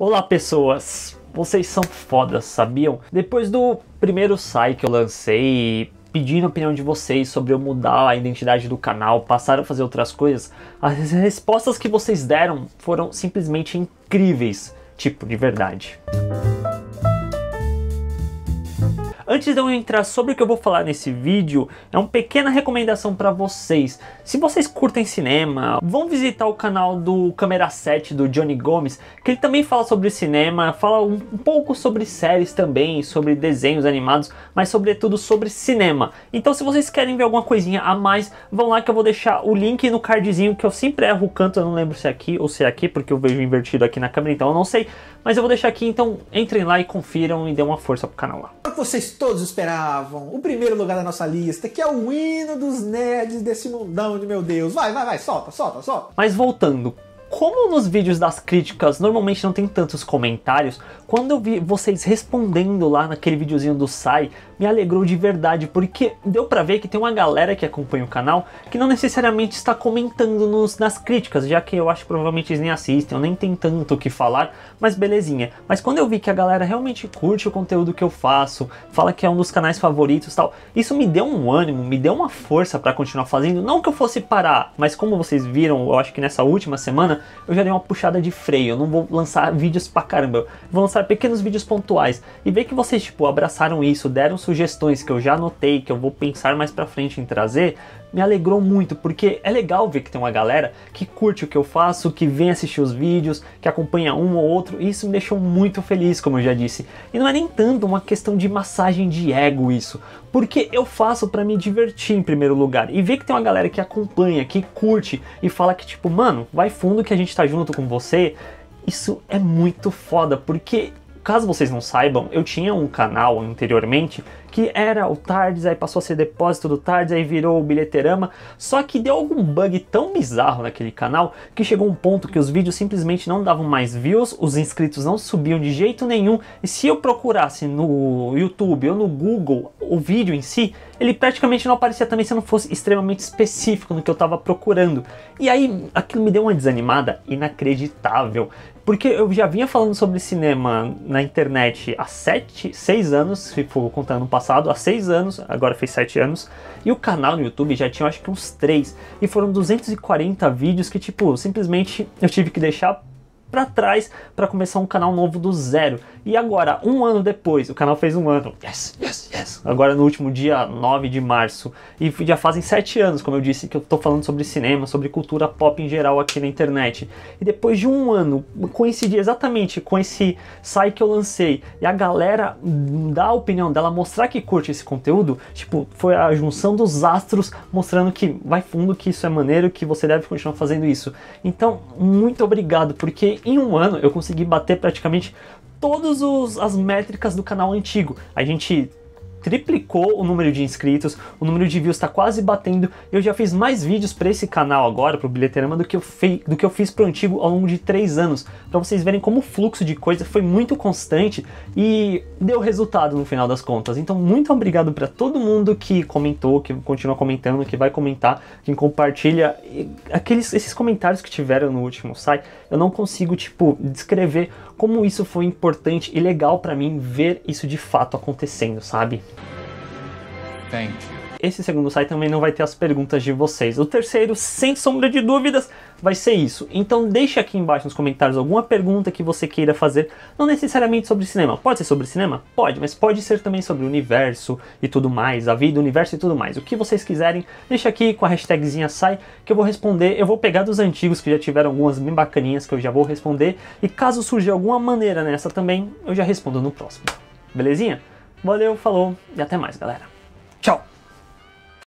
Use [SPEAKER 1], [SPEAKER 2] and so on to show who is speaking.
[SPEAKER 1] Olá pessoas, vocês são fodas, sabiam? Depois do primeiro sai que eu lancei pedindo a opinião de vocês sobre eu mudar a identidade do canal, passar a fazer outras coisas, as respostas que vocês deram foram simplesmente incríveis, tipo, de verdade. Antes de eu entrar sobre o que eu vou falar nesse vídeo, é uma pequena recomendação para vocês. Se vocês curtem cinema, vão visitar o canal do Câmera 7 do Johnny Gomes, que ele também fala sobre cinema, fala um pouco sobre séries também, sobre desenhos animados, mas sobretudo sobre cinema. Então se vocês querem ver alguma coisinha a mais, vão lá que eu vou deixar o link no cardzinho que eu sempre erro o canto, eu não lembro se é aqui ou se é aqui, porque eu vejo invertido aqui na câmera, então eu não sei, mas eu vou deixar aqui, então entrem lá e confiram e dê uma força pro canal lá. Vocês todos esperavam, o primeiro lugar da nossa lista, que é o hino dos nerds desse mundão de meu Deus. Vai, vai, vai, solta, solta, solta. Mas voltando, como nos vídeos das críticas normalmente não tem tantos comentários, quando eu vi vocês respondendo lá naquele videozinho do Sai, me alegrou de verdade, porque deu pra ver que tem uma galera que acompanha o canal que não necessariamente está comentando nos, nas críticas, já que eu acho que provavelmente eles nem assistem, ou nem tem tanto o que falar, mas belezinha. Mas quando eu vi que a galera realmente curte o conteúdo que eu faço, fala que é um dos canais favoritos tal, isso me deu um ânimo, me deu uma força para continuar fazendo, não que eu fosse parar, mas como vocês viram, eu acho que nessa última semana, eu já dei uma puxada de freio, eu não vou lançar vídeos pra caramba, eu vou lançar pequenos vídeos pontuais e ver que vocês tipo abraçaram isso, deram sugestões que eu já anotei, que eu vou pensar mais pra frente em trazer, me alegrou muito, porque é legal ver que tem uma galera que curte o que eu faço, que vem assistir os vídeos, que acompanha um ou outro, e isso me deixou muito feliz, como eu já disse. E não é nem tanto uma questão de massagem de ego isso, porque eu faço para me divertir em primeiro lugar, e ver que tem uma galera que acompanha, que curte e fala que tipo, mano, vai fundo que a gente tá junto com você. Isso é muito foda, porque caso vocês não saibam, eu tinha um canal anteriormente que era o Tardes, aí passou a ser depósito do Tardes, aí virou o bilheterama. Só que deu algum bug tão bizarro naquele canal que chegou um ponto que os vídeos simplesmente não davam mais views, os inscritos não subiam de jeito nenhum. E se eu procurasse no YouTube ou no Google o vídeo em si, ele praticamente não aparecia também se não fosse extremamente específico no que eu estava procurando. E aí aquilo me deu uma desanimada inacreditável. Porque eu já vinha falando sobre cinema na internet há 7, 6 anos, se for contando o passado, há seis anos, agora fez sete anos, e o canal no YouTube já tinha acho que uns três, e foram 240 vídeos que, tipo, simplesmente eu tive que deixar para trás para começar um canal novo do zero. E agora, um ano depois, o canal fez um ano. Yes, yes, yes. Agora no último dia 9 de março. E já fazem 7 anos, como eu disse, que eu estou falando sobre cinema, sobre cultura pop em geral aqui na internet. E depois de um ano, coincidir exatamente com esse site que eu lancei e a galera dar a opinião dela, mostrar que curte esse conteúdo, tipo, foi a junção dos astros mostrando que vai fundo, que isso é maneiro, que você deve continuar fazendo isso. Então, muito obrigado, porque em um ano eu consegui bater praticamente todas as métricas do canal antigo. A gente triplicou o número de inscritos, o número de views está quase batendo. Eu já fiz mais vídeos para esse canal agora, para o Bilheterama, do que, eu fei, do que eu fiz para o antigo ao longo de três anos, para vocês verem como o fluxo de coisa foi muito constante e deu resultado no final das contas. Então, muito obrigado para todo mundo que comentou, que continua comentando, que vai comentar, que compartilha. E aqueles, esses comentários que tiveram no último site, eu não consigo, tipo, descrever como isso foi importante e legal para mim ver isso de fato acontecendo, sabe? Thank you. Esse segundo site também não vai ter as perguntas de vocês. O terceiro, sem sombra de dúvidas, vai ser isso. Então deixe aqui embaixo nos comentários alguma pergunta que você queira fazer, não necessariamente sobre cinema. Pode ser sobre cinema? Pode, mas pode ser também sobre o universo e tudo mais, a vida, o universo e tudo mais. O que vocês quiserem, deixa aqui com a hashtagzinha sai que eu vou responder. Eu vou pegar dos antigos que já tiveram algumas bem bacaninhas que eu já vou responder e caso surja alguma maneira nessa também, eu já respondo no próximo. Belezinha? Valeu, falou e até mais, galera. Tchau!